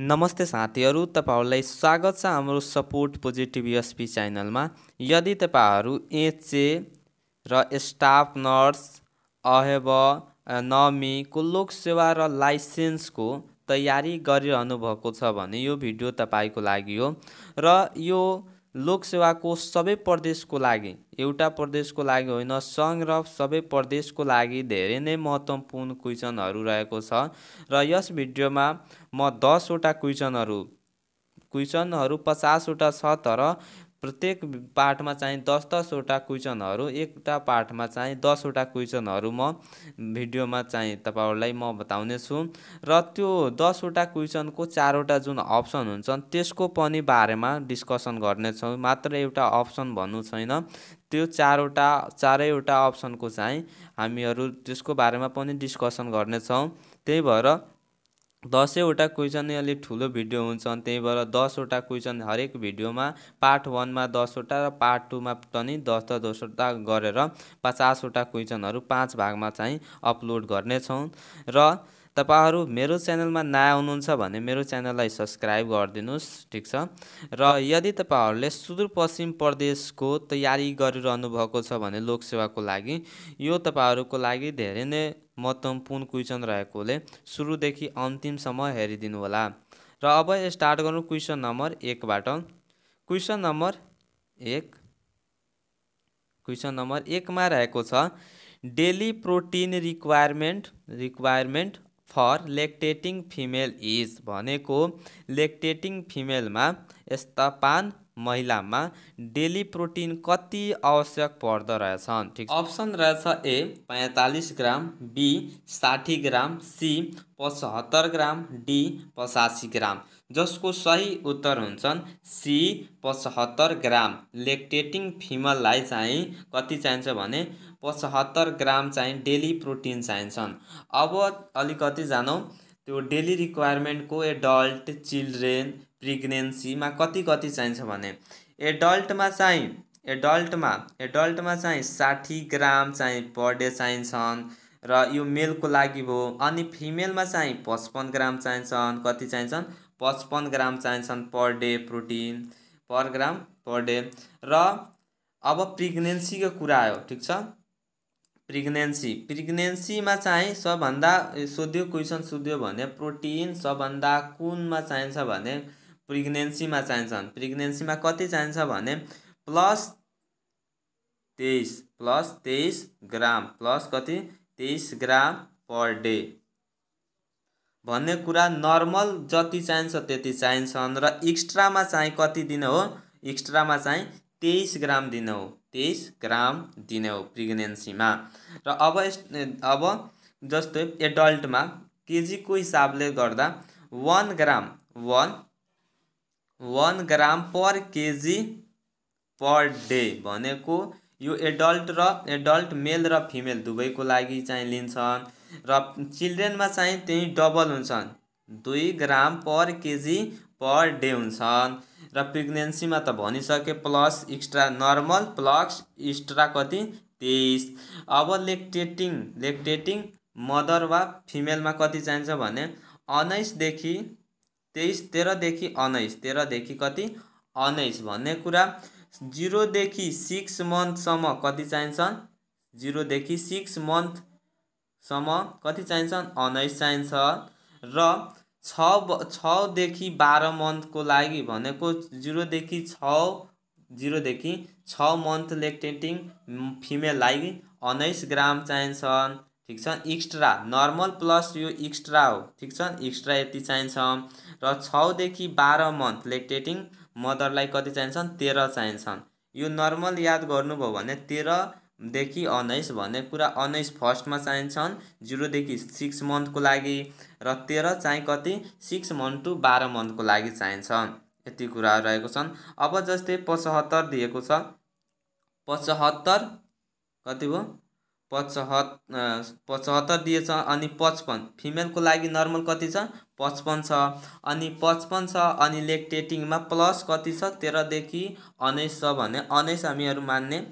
नमस्ते साथीहरू तपाईँहरूलाई स्वागत छ हाम्रो सपोर्ट पोजिटिभ युएसपी च्यानलमा यदि तपाईँहरू एचए र स्टाफ नर्स अहेब नमी कुल्लोक सेवा र लाइसेन्सको तयारी गरिरहनु भएको छ भने यो भिडियो तपाईँको लागि हो र यो लोकसेवाको सबै प्रदेशको लागि एउटा प्रदेशको लागि होइन सङ्घ र सबै प्रदेशको लागि धेरै नै महत्त्वपूर्ण क्वेसनहरू रहेको छ र यस भिडियोमा म दसवटा क्वेसनहरू क्वेसनहरू पचासवटा छ तर प्रत्येक पाठमा चाहिँ दस दसवटा क्वेसनहरू एकवटा पाठमा चाहिँ दसवटा क्वेसनहरू म भिडियोमा चाहिँ तपाईँहरूलाई म बताउनेछु र त्यो दसवटा क्वेसनको चारवटा जुन अप्सन हुन्छन् त्यसको पनि बारेमा डिस्कसन गर्नेछौँ मात्र एउटा अप्सन भन्नु छैन त्यो चारवटा चारैवटा अप्सनको चाहिँ हामीहरू त्यसको बारेमा पनि डिस्कसन गर्नेछौँ त्यही भएर दसैँवटा क्वेसन अलिक ठुलो भिडियो हुन्छ त्यही भएर दसवटा क्वेसन हरेक भिडियोमा पार्ट वानमा दसवटा र पार्ट टूमा पनि दस त दसवटा गरेर पचासवटा क्वेसनहरू पाँच भागमा चाहिँ अपलोड गर्नेछौँ र तपाईँहरू मेरो च्यानलमा नयाँ हुनुहुन्छ भने मेरो च्यानललाई सब्सक्राइब गरिदिनुहोस् ठिक छ र यदि तपाईँहरूले सुदूरपश्चिम प्रदेशको तयारी गरिरहनु भएको छ भने लोकसेवाको लागि यो तपाईँहरूको लागि धेरै नै महत्त्वपूर्ण क्वेसन रहेकोले सुरुदेखि अन्तिमसम्म हेरिदिनु होला र अब स्टार्ट गरौँ क्वेसन नम्बर एकबाट क्वेसन नम्बर एक क्वेसन नम्बर एकमा रहेको छ daily protein requirement requirement for lactating female is भनेको लेक्टेटिङ फिमेलमा स्तपान महिलामा डेली प्रोटिन कति आवश्यक पर्दो रहेछन् ठिक अप्सन रहेछ ए पैँतालिस ग्राम बी साठी ग्राम सी पचहत्तर ग्राम डी पचासी ग्राम जसको सही उत्तर हुन्छन् सी पचहत्तर ग्राम लेक्टेटिङ फिमेललाई चाहिँ कति चाहिन्छ भने पचहत्तर ग्राम चाहिँ डेली प्रोटिन चाहिन्छन् अब अलिकति जानौँ त्यो डेली रिक्वायरमेन्टको एडल्ट चिल्ड्रेन प्रेग्नेन्सीमा कति कति चाहिन्छ भने एडल्टमा चाहिँ एडल्टमा एडल्टमा चाहिँ साठी ग्राम चाहिँ पर डे चाहिन्छन् र यो मेलको लागि भयो अनि फिमेलमा चाहिँ पचपन्न ग्राम चाहिन्छन् कति चाहिन्छन् पचपन्न ग्राम चाहिन्छन् per day protein per gram per day र अब प्रेग्नेन्सीको कुरा आयो ठिक छ प्रेग्नेन्सी प्रेग्नेन्सीमा चाहिँ सबभन्दा सोध्यो क्वेसन सोध्यो भने प्रोटिन सबभन्दा कुनमा चाहिन्छ भने प्रेग्नेन्सीमा चाहिन्छ प्रेग्नेन्सीमा कति चाहिन्छ भने प्लस तेइस प्लस तेइस ग्राम प्लस कति तेइस ग्राम पर डे भन्ने कुरा नर्मल जति चाहिन्छ त्यति चाहिन्छन् र एक्स्ट्रामा चाहिँ कति दिन हो एक्स्ट्रामा चाहिँ तेइस ग्राम दिने हो तेइस ग्राम दिने हो प्रेग्नेन्सीमा र अब यस अब जस्तै एडल्टमा केजीको हिसाबले गर्दा one gram one one gram per KG per day भनेको यो एडल्ट र एडल्ट मेल र फिमेल दुवैको लागि चाहिँ लिन्छन् र चिल्ड्रेनमा चाहिँ त्यही डबल हुन्छन् दुई ग्राम पर केजी पर डे हुन्छन् र प्रेग्नेन्सीमा त भनिसके plus extra normal plus extra कति तेइस अब लेक्टेटिङ लेक्टेटिङ मदर वा फिमेलमा कति चाहिन्छ भने उन्नाइसदेखि तेइस तेह्रदेखि उन्नाइस तेह्रदेखि कति उन्नाइस भन्ने कुरा जिरोदेखि सिक्स मन्थसम्म कति चाहिन्छन् जिरोदेखि सिक्स मन्थसम्म कति चाहिन्छ उन्नाइस चाहिन्छ र छ छदेखि बाह्र मन्थको लागि भनेको जिरोदेखि छ जिरोदेखि छ मन्थ लेक्टेटिङ फिमेललाई उन्नाइस ग्राम चाहिन्छन् ठिक छ एक्स्ट्रा नर्मल प्लस यो एक्स्ट्रा हो ठिक छ एक्स्ट्रा यति चाहिन्छ र छदेखि बाह्र मन्थ लेक्टेटिङ मदरलाई कति चाहिन्छन् तेह्र चाहिन्छन् यो नर्मल याद गर्नुभयो भने तेह्र देखि अनैस भन्ने कुरा अनैस फर्स्टमा चाहिन्छन् जिरोदेखि सिक्स मन्थको लागि र तेह्र चाहिँ कति सिक्स मन्थ टु बाह्र मन्थको लागि चाहिन्छ यति कुराहरू रहेको छन् अब जस्तै पचहत्तर दिएको छ पचहत्तर कति हो पचहत् पचहत्तर दिएछ अनि पचपन्न फिमेलको लागि नर्मल कति छ पचपन्न छ अनि पचपन्न छ अनि लेक्टेटिङमा प्लस कति छ तेह्रदेखि अनैस छ भने अनैस हामीहरू मान्ने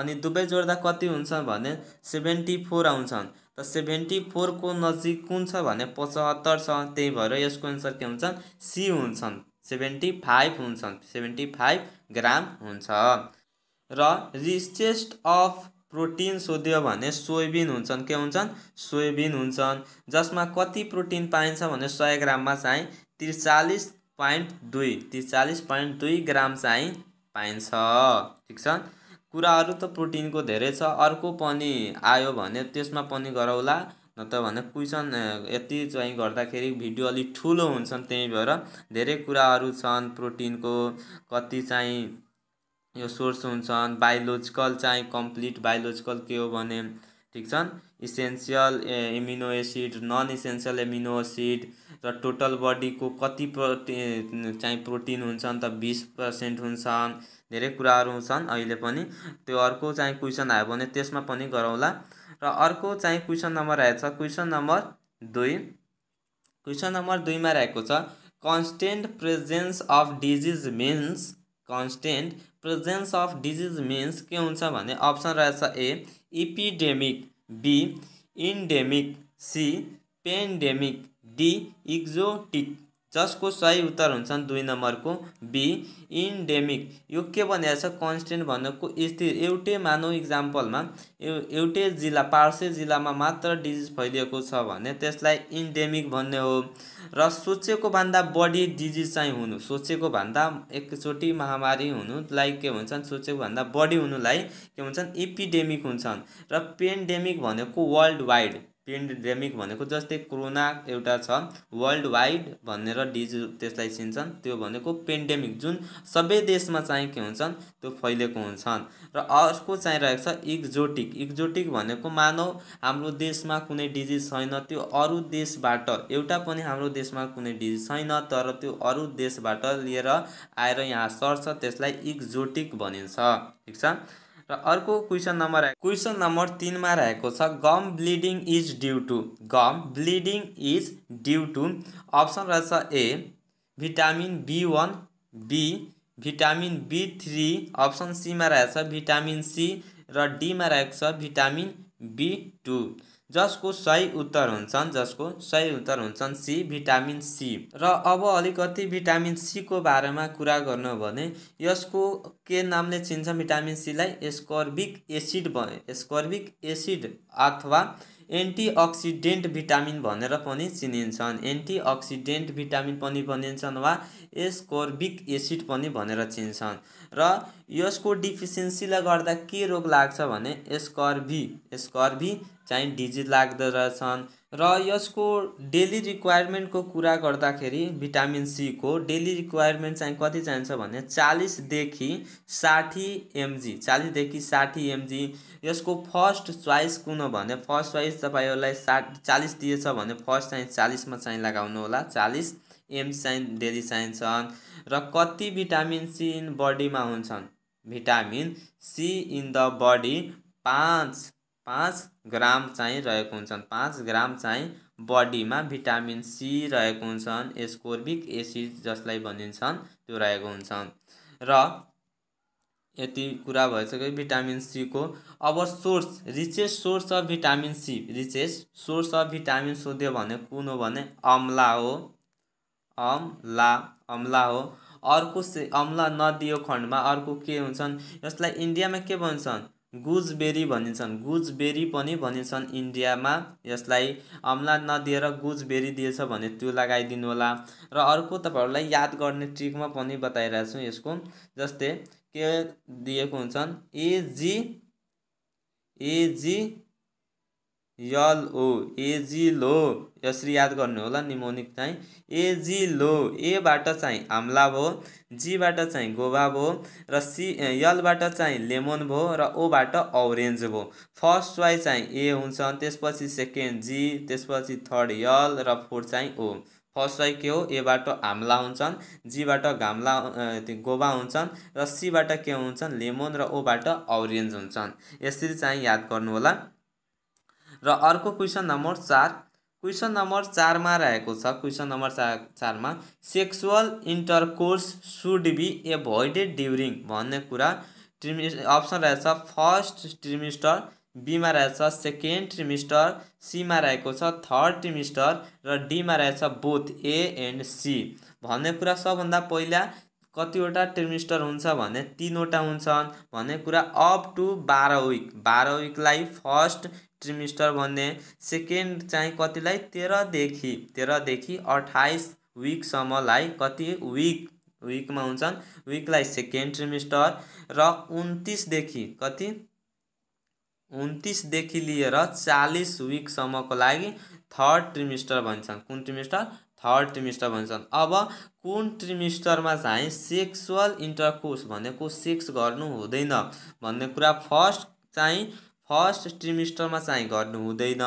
अनि दुवै जोड्दा कति हुन्छ भने सेभेन्टी फोर आउँछन् त सेभेन्टी फोरको नजिक कुन छ भने पचहत्तर छ त्यही भएर यसको एन्सर के हुन्छ सी हुन्छन् सेभेन्टी फाइभ हुन्छन् सेभेन्टी फाइभ ग्राम हुन्छ र रिचेस्ट अफ प्रोटिन सोध्यो भने सोयाबिन हुन्छन् के हुन्छन् सोयाबिन हुन्छन् जसमा कति प्रोटिन पाइन्छ भने सय ग्राममा चाहिँ त्रिचालिस पोइन्ट दुई त्रिचालिस पोइन्ट दुई ग्राम चाहिँ पाइन्छ ठिक छ कुराहरू त प्रोटिनको धेरै छ अर्को पनि आयो भने त्यसमा पनि न नत्र भने क्वेसन यति चाहिँ गर्दाखेरि भिडियो अलिक ठुलो हुन्छन् त्यही भएर धेरै कुराहरू छन् प्रोटिनको कति चाहिँ यो सोर्स हुन्छन् बायोलोजिकल चाहिँ कम्प्लिट बायोलोजिकल के हो भने ठिक छन् essential amino acid non essential amino acid र टोटल बडीको कति प्रोटिन चाहिँ प्रोटिन हुन्छन् त बिस पर्सेन्ट हुन्छन् धेरै कुराहरू छन् अहिले पनि त्यो अर्को चाहिँ क्वेसन आयो भने त्यसमा पनि गरौँला र अर्को चाहिँ क्वेसन नम्बर आएछ क्वेसन नम्बर दुई क्वेसन नम्बर दुईमा रहेको छ constant presence of disease means constant presence of disease means के हुन्छ भने अप्सन रहेछ A epidemic B endemic C pandemic D exotic जसको सही उत्तर हुन्छन् दुई नम्बरको बी इन्डेमिक यो के भनिएको छ कन्सटेन्ट भनेको स्थिर एउटै मानव इक्जाम्पलमा एउटै जिल्ला पार्से जिल्लामा मात्र डिजिज फैलिएको छ भने त्यसलाई इन्डेमिक भन्ने हो र सोचेको भन्दा बढी डिजिज चाहिँ हुनु सोचेको भन्दा एकचोटि महामारी हुनुलाई के भन्छन् सोचेको भन्दा बढी हुनुलाई के भन्छन् इपिडेमिक हुन्छन् र पेन्डेमिक भनेको वर्ल्ड वाइड पेन्डेमिक भनेको जस्तै कोरोना एउटा छ वर्ल्ड वाइड भनेर डिज त्यसलाई चिन्छन् त्यो भनेको पेन्डेमिक जुन सबै देशमा चाहिँ के हुन्छन् त्यो फैलिएको हुन्छन् र अर्को चाहिँ रहेको छ इक्जोटिक इक्जोटिक भनेको मानव हाम्रो देशमा कुनै डिजिज छैन त्यो अरू देशबाट एउटा पनि हाम्रो देशमा कुनै डिजिज छैन तर त्यो अरू देशबाट लिएर आएर यहाँ सर्छ त्यसलाई इक्जोटिक भनिन्छ ठिक छ र अर्को क्वेसन नम्बर क्वेसन नम्बर तिनमा रहेको छ gum bleeding is due to gum bleeding is due to option रहेछ A vitamin B one B vitamin B three option सीमा रहेछ भिटामिन सी र डीमा रहेको छ भिटामिन बी टू जसको सही उत्तर हुन्छन् जसको सही उत्तर हुन्छन् सी भिटामिन सी र अब अलिकति भिटामिन सीको बारेमा कुरा गर्नु भने यसको के नामले चिन्छ भिटामिन सीलाई स्कर्बिक एसिड एस्कर्बिक एसिड अथवा एन्टिअक्सिडेन्ट भिटामिन भनेर पनि चिनिन्छन् एन्टिअक्सिडेन्ट भिटामिन पनि भनिन्छन् वा एस्कोर्बिक एसिड पनि भनेर चिन्छन् र यसको डिफिसियन्सीलाई गर्दा के रोग लाग्छ भने स्कर्भी स्कर्भी चाहिँ डिजिज लाग्दो रहेछन् र यसको डेली रिक्वायरमेन्टको कुरा गर्दाखेरि भिटामिन सीको डेली रिक्वायरमेन्ट चाहिँ कति चाहिन्छ भने चालिसदेखि साठी एमजी चालिसदेखि साठी एमजी यसको फर्स्ट चोइस कुन हो भने फर्स्ट चोइस तपाईँहरूलाई साठ चालिस दिएछ भने फर्स्ट चाहिँ चालिसमा चाहिँ लगाउनु होला चालिस एमजी चाहिँ डेली चाहिन्छन् र कति भिटामिन सी इन बडीमा हुन्छन् vitamin C in the body पाँच पाँच ग्राम चाहिँ रहेको हुन्छन् पाँच ग्राम चाहिँ बडीमा भिटामिन सी रहेको हुन्छन् एस्कोर्बिक एसिड जसलाई भनिन्छन् त्यो रहेको हुन्छन् र यति कुरा भइसक्यो भिटामिन सीको अब source richest source of vitamin C richest source of vitamin सोध्यो भने कुन हो भने अम्ला हो अम्ला अम्ला हो अर्को से अम्ला नदियो खण्डमा अर्को के हुन्छन् यसलाई इन्डियामा के भन्छन् गुजबेरी भनिन्छन् गुजबेरी पनि भनिन्छन् इन्डियामा यसलाई अम्ला नदिएर गुजबेरी दिएछ भने त्यो लगाइदिनु होला र अर्को तपाईँहरूलाई याद गर्ने ट्रिकमा पनि बताइरहेको छु यसको जस्तै के दिएको हुन्छन् एजी एजी यलओ एजिलो यसरी याद गर्नु होला निमोनिक चाहिँ एजिलो एबाट चाहिँ आम्ला भयो जीबाट चाहिँ गोबा भयो र सी यलबाट चाहिँ लेमन भयो र ओबाट औरेन्ज भयो फर्स्ट वाइ चाहिँ ए हुन्छ त्यसपछि सेकेन्ड जी त्यसपछि थर्ड यल र फोर्थ चाहिँ ओ फर्स्ट वाइ के हो एबाट हाम्ला हुन्छन् जीबाट घामला गोबा हुन्छन् र सीबाट के हुन्छन् लेमन र ओबाट औरेन्ज हुन्छन् यसरी चाहिँ याद गर्नु होला र अर्को क्वेसन नम्बर चार क्वेसन नम्बर चारमा रहेको छ क्वेसन नम्बर चार चारमा sexual intercourse should be avoided during भन्ने कुरा ट्रिमि अप्सन रहेछ फर्स्ट ट्रिमिस्टर बीमा रहेछ सेकेन्ड ट्रिमिस्टर सीमा रहेको छ थर्ड ट्रिमिस्टर र डीमा रहेछ बोथ ए एन्ड सी भन्ने कुरा सबभन्दा पहिला कतिवटा ट्रिमिस्टर हुन्छ भने तिनवटा हुन्छन् भन्ने कुरा अप टु बाह्र विक बाह्र विकलाई फर्स्ट ट्रिमिस्टर भन्ने सेकेन्ड चाहिँ कतिलाई तेह्रदेखि तेह्रदेखि अठाइस विकसम्मलाई कति विक विकमा हुन्छन् विकलाई सेकेन्ड ट्रिमिस्टर र उन्तिसदेखि कति उन्तिसदेखि लिएर चालिस विकसम्मको लागि थर्ड ट्रिमिस्टर भन्छन् कुन ट्रिमिस्टर थर्ड ट्रिमिस्टर भन्छन् अब कुन ट्रिमिस्टरमा चाहिँ सेक्सुअल इन्टरकोर्स भनेको सेक्स गर्नु हुँदैन भन्ने कुरा फर्स्ट चाहिँ फर्स्ट ट्रिमिस्टरमा चाहिँ गर्नु हुँदैन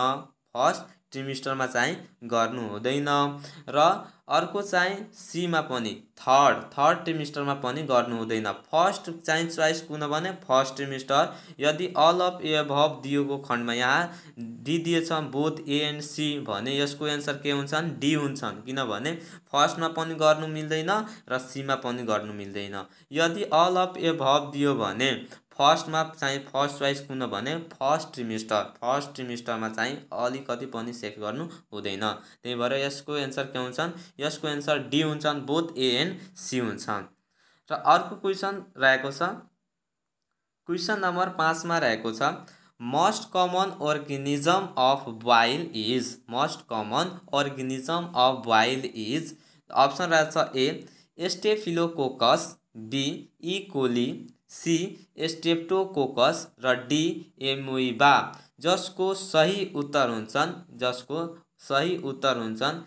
फर्स्ट ट्रिमिस्टरमा चाहिँ गर्नु हुँदैन र अर्को चाहिँ सीमा पनि थर्ड थर्ड ट्रिमिस्टरमा पनि गर्नु हुँदैन फर्स्ट चाहिँ चोइस कुन भने फर्स्ट ट्रिमिस्टर यदि अल अफ ए भव दिएको खण्डमा यहाँ दिएछ बोथ ए एन्ड सी भने यसको एन्सर के हुन्छन् डी हुन्छन् किनभने फर्स्टमा पनि गर्नु मिल्दैन र सीमा पनि गर्नु मिल्दैन यदि अल अफ ए भव दियो भने फर्स्टमा चाहिँ फर्स्ट चोइस कुन भने फर्स्ट ट्रिमिस्टर फर्स्ट ट्रिमिस्टरमा चाहिँ अलिकति पनि सेक गर्नु हुँदैन त्यही भएर यसको एन्सर के हुन्छन् यसको एन्सर डी हुन्छन् बोथ ए एन्ड सी हुन्छन् र अर्को क्वेसन रहेको छ क्वेसन नम्बर पाँचमा रहेको छ most common organism of boil is most common organism of boil is option रहेछ A staphylococcus B E coli C streptococcus र डी एमोइबा जसको सही उत्तर हुन्छन् जसको सही उत्तर हुन्छन्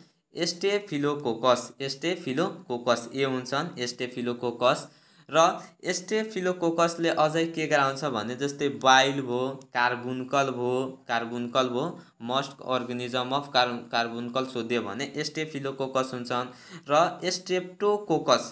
एस्टेफिलोकोकस एस्टेफिलोकोकस ए हुन्छन् एस्टेफिलोकोकस र एस्टेफिलोकोकसले अझै के गराउँछ भने जस्तै बाइल भयो कार्बुनकल भयो कार्बुनकल भयो मस्ट अर्गनिजम अफ कार्बुनकल सोध्यो भने एस्टेफिलोकोकस हुन्छन् र streptococcus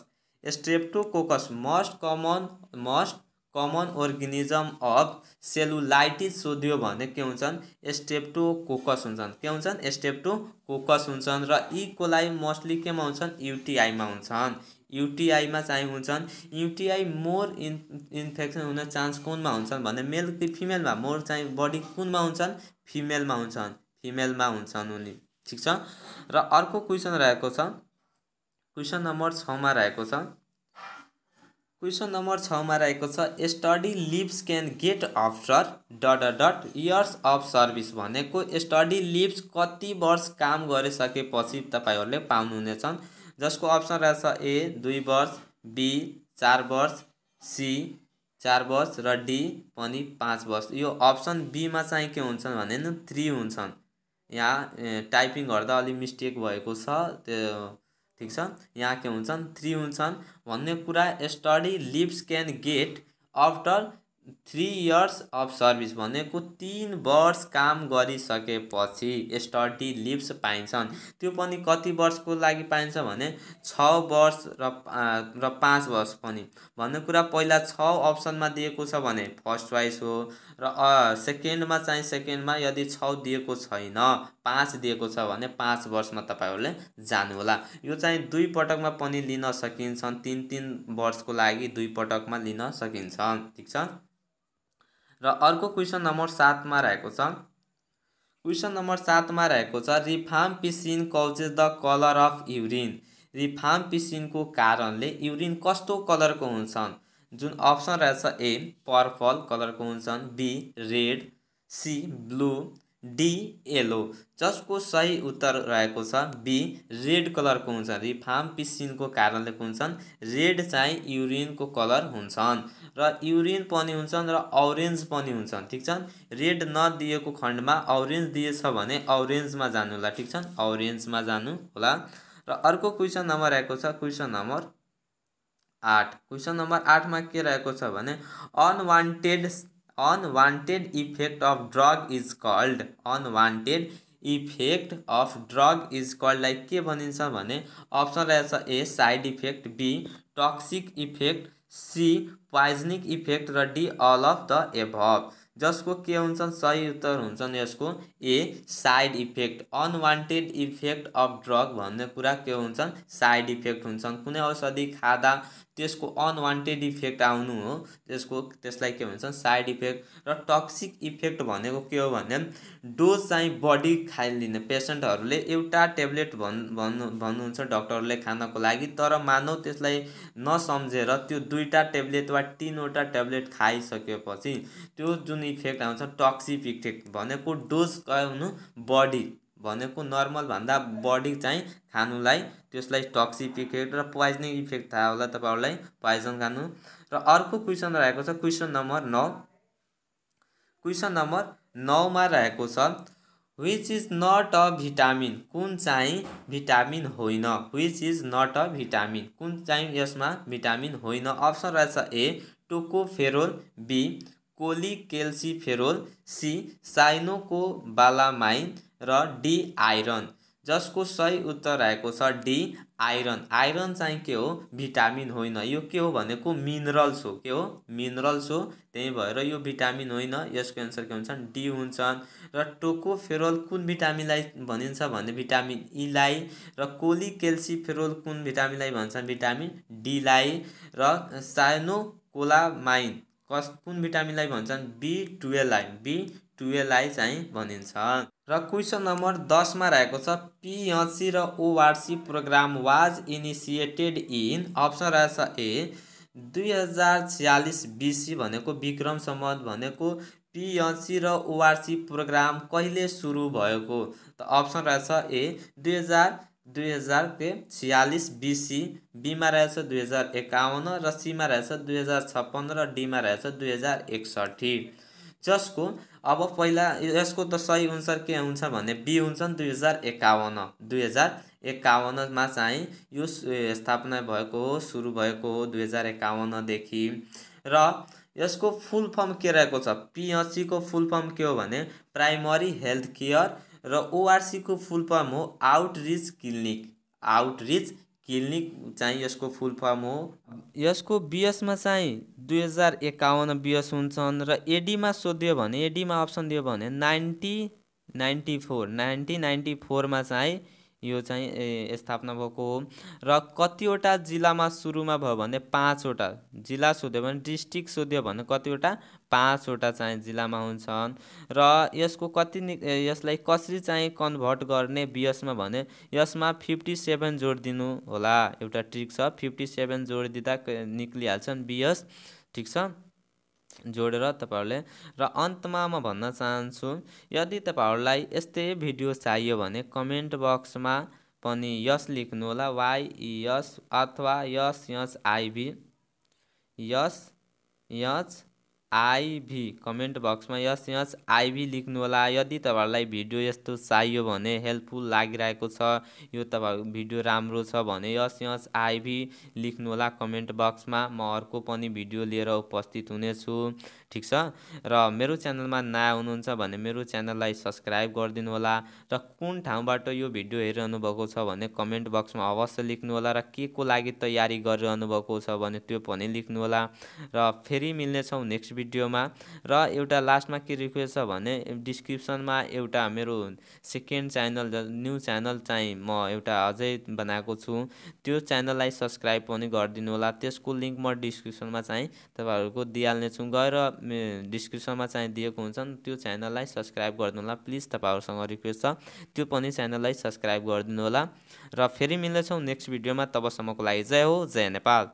streptococcus most common most common organism of cellulitis सोध्यो भने के हुन्छन् स्टेप्टोकोकस हुन्छन् के हुन्छन् स्टेप्टोकोकस हुन्छन् र यी कोलाई मोस्टली केमा हुन्छन् युटिआईमा हुन्छन् युटिआईमा चाहिँ हुन्छन् युटिआई मोर इन् इन्फेक्सन हुने चान्स कुनमा हुन्छन् भने मेल कि फिमेलमा मोर चाहिँ बडी कुनमा हुन्छन् फिमेलमा हुन्छन् फिमेलमा हुन्छन् उनी ठिक छ र अर्को क्वेसन रहेको छ क्वेसन नम्बर छमा रहेको छ क्वेसन नम्बर छमा रहेको छ study leaves can get after dot dot years of service भनेको स्टडी लिप्स कति वर्ष काम गरिसकेपछि तपाईँहरूले पाउनुहुनेछन् जसको अप्सन रहेछ ए दुई वर्ष बी चार वर्ष सी चार वर्ष र डी पनि पाँच वर्ष यो अप्सन बीमा चाहिँ के हुन्छन् भने थ्री हुन्छन् यहाँ टाइपिङ गर्दा अलिक मिस्टेक भएको छ त्यो ठिक छ यहाँ के हुन्छन् थ्री हुन्छन् भन्ने कुरा study leaves can get after three years of service भनेको तिन वर्ष काम गरिसकेपछि स्टडी लिप्स पाइन्छन् त्यो पनि कति वर्षको लागि पाइन्छ भने छ वर्ष र र पाँच वर्ष पनि भन्ने कुरा पहिला छ अप्सनमा दिएको छ भने फर्स्ट चोइस हो र सेकेन्डमा चाहिँ सेकेन्डमा यदि छ दिएको छैन पाँच दिएको छ भने पाँच वर्षमा तपाईँहरूले जानुहोला यो चाहिँ दुई पटकमा पनि लिन सकिन्छन् तिन तिन वर्षको लागि दुई पटकमा लिन सकिन्छ ठिक छ र अर्को क्वेसन नम्बर सातमा रहेको छ क्वेसन नम्बर सातमा रहेको छ rifampicin causes the colour of urine रिफार्म पिसिनको कारणले युरिन कस्तो कलरको हुन्छन् जुन अप्सन रहेछ ए पर्पल कलरको हुन्छन् B red C blue D yellow जसको सही उत्तर रहेको छ बी रेड कलरको हुन्छ रिफार्म पिसिनको कारणले हुन्छन् रेड चाहिँ युरिनको कलर हुन्छन् र युरिन पनि हुन्छन् र अरेन्ज पनि हुन्छन् ठिक छन् रेड नदिएको खण्डमा अरेन्ज दिएछ भने अरेन्जमा जानु होला ठिक छन् अरेन्जमा जानु होला र अर्को क्वेसन नम्बर आएको छ क्वेसन नम्बर आठ क्वेश्चन नंबर आठ में के रहे unwanted unwanted effect of drug is called unwanted effect of drug is called like के भनिन्छ option A side effect B toxic effect C poisonic effect D all of the above जिसको के हुन्छन् सही उत्तर हो A side effect unwanted effect of drug भन्ने कुरा के हुन्छन् साइड इफेक्ट हुन्छन् कुनै औषधि खाँदा त्यसको अनवान्टेड इफेक्ट आउनु हो त्यसको त्यसलाई के भन्छन् साइड इफेक्ट र टक्सिक इफेक्ट भनेको के हो भने डोज चाहिँ बडी खाइलिने पेसेन्टहरूले एउटा ट्याब्लेट भन् भन्नु भन्नुहुन्छ डक्टरले खानको लागि तर मानव त्यसलाई नसम्झेर त्यो दुईवटा ट्याब्लेट वा तिनवटा ट्याब्लेट खाइसकेपछि त्यो जुन इफेक्ट आउँछ टक्सिक इफेक्ट भनेको डोज हुनु बडी भनेको नर्मलभन्दा बडी चाहिँ खानुलाई त्यसलाई इफेक्ट र पोइजनिङ इफेक्ट थाहा होला तपाईँहरूलाई पोइजन खानु र अर्को क्वेसन रहेको छ क्वेसन नम्बर नौ क्वेसन नम्बर नौमा रहेको छ which is not a vitamin कुन चाहिँ भिटामिन होइन which is not a vitamin कुन चाहिँ यसमा भिटामिन होइन अप्सन रहेछ A tocopherol B cholecalciferol C cyanocobalamin र डी आइरन जसको सही उत्तर आएको छ डी आइरन आइरन चाहिँ के हो भिटामिन होइन यो के हो भनेको मिनरल्स हो के हो मिनरल्स हो त्यही भएर यो भिटामिन होइन यसको एन्सर के हुन्छन् डी हुन्छन् र टोको फेरोल कुन भिटामिनलाई भनिन्छ भने भिटामिन ईलाई र कोली फेरोल कुन भिटामिनलाई भन्छन् भिटामिन डीलाई र कोलामाइन कस कुन भिटामिनलाई भन्छन् बी टुवेल्भलाई बी टुवेल्भलाई चाहिँ भनिन्छ र क्वेसन नम्बर दसमा रहेको छ पिएचसी र ORC program was initiated in option रहेछ ए दुई हजार छ्यालिस बिसी भनेको विक्रम सम्बन्ध भनेको पिएचसी र ओआरसी प्रोग्राम कहिले सुरु भएको त अप्सन रहेछ ए दुई हजार दुई हजार छ्यालिस बिसी बीमा रहेछ दुई हजार एकाउन्न र सीमा रहेछ दुई हजार छप्पन्न र डीमा रहेछ दुई हजार एकसट्ठी जसको अब पहिला यसको त सही अनुसार के हुन्छ भने बी हुन्छन् दुई हजार एकाउन्न दुई हजार एकाउन्नमा चाहिँ यो स्थापना भएको हो सुरु भएको हो दुई हजार एकाउन्नदेखि र यसको फुल फर्म के रहेको छ पिएचसीको फुल फर्म के हो भने प्राइमरी हेल्थ केयर र ओआरसीको फुल फर्म हो आउटरिच क्लिनिक आउटरिच क्लिनिक चाहिँ यसको फुल फर्म हो यसको बिएसमा चाहिँ दुई हजार एकाउन्न बिएस हुन्छन् र एडीमा सोधियो भने एडीमा अप्सन दियो भने ninety ninety four ninety ninety फोरमा चाहिँ यो चाहिँ स्थापना भएको हो र कतिवटा जिल्लामा सुरुमा भयो भने पाँचवटा जिल्ला सोध्यो भने डिस्ट्रिक्ट सोध्यो भने कतिवटा पाँचवटा चाहिँ जिल्लामा हुन्छन् र यसको कति यसलाई कसरी चाहिँ कन्भर्ट गर्ने बिएसमा भने यसमा फिफ्टी सेभेन जोड होला एउटा ट्रिक छ फिफ्टी सेभेन जोड दिँदा निक्लिहाल्छन् बिएस ठिक छ जोडेर तपाईँहरूले र अन्तमा म भन्न चाहन्छु यदि तपाईँहरूलाई यस्तै भिडियो चाहियो भने कमेन्ट बक्समा पनि यस होला वाइइएस अथवा yes yes IB yes yes IV comment बक्समा यस यस आइभी लेख्नुहोला यदि तपाईँहरूलाई भिडियो यस्तो चाहियो भने हेल्पफुल लागिरहेको छ यो तपाईँहरूको भिडियो राम्रो छ भने यस यस आइभी लेख्नुहोला कमेन्ट बक्समा म अर्को पनि भिडियो लिएर उपस्थित हुनेछु ठिक छ र मेरो च्यानलमा नयाँ हुनुहुन्छ भने मेरो च्यानललाई सब्सक्राइब गरिदिनु होला र कुन ठाउँबाट यो भिडियो हेरिरहनु भएको छ भने कमेन्ट बक्समा अवश्य लेख्नु होला र के को लागि तयारी गरिरहनु भएको छ भने त्यो पनि लेख्नु होला र फेरि मिल्नेछौँ नेक्स्ट भिडियोमा र एउटा लास्टमा के रिक्वेस्ट छ भने डिस्क्रिप्सनमा एउटा मेरो सेकेन्ड च्यानल न्यू च्यानल चाहिँ म एउटा अझै बनाएको छु त्यो च्यानललाई सब्सक्राइब पनि गरिदिनु होला त्यसको लिङ्क म डिस्क्रिप्सनमा चाहिँ तपाईँहरूको दिइहाल्नेछु गएर डिस्क्रिप्सनमा चाहिँ दिएको हुन्छन् त्यो च्यानललाई सब्सक्राइब गरिदिनु होला प्लिज तपाईँहरूसँग रिक्वेस्ट छ त्यो पनि च्यानललाई सब्सक्राइब गरिदिनु होला र फेरि मिल्दैछौँ नेक्स्ट भिडियोमा तबसम्मको लागि जय हो जय नेपाल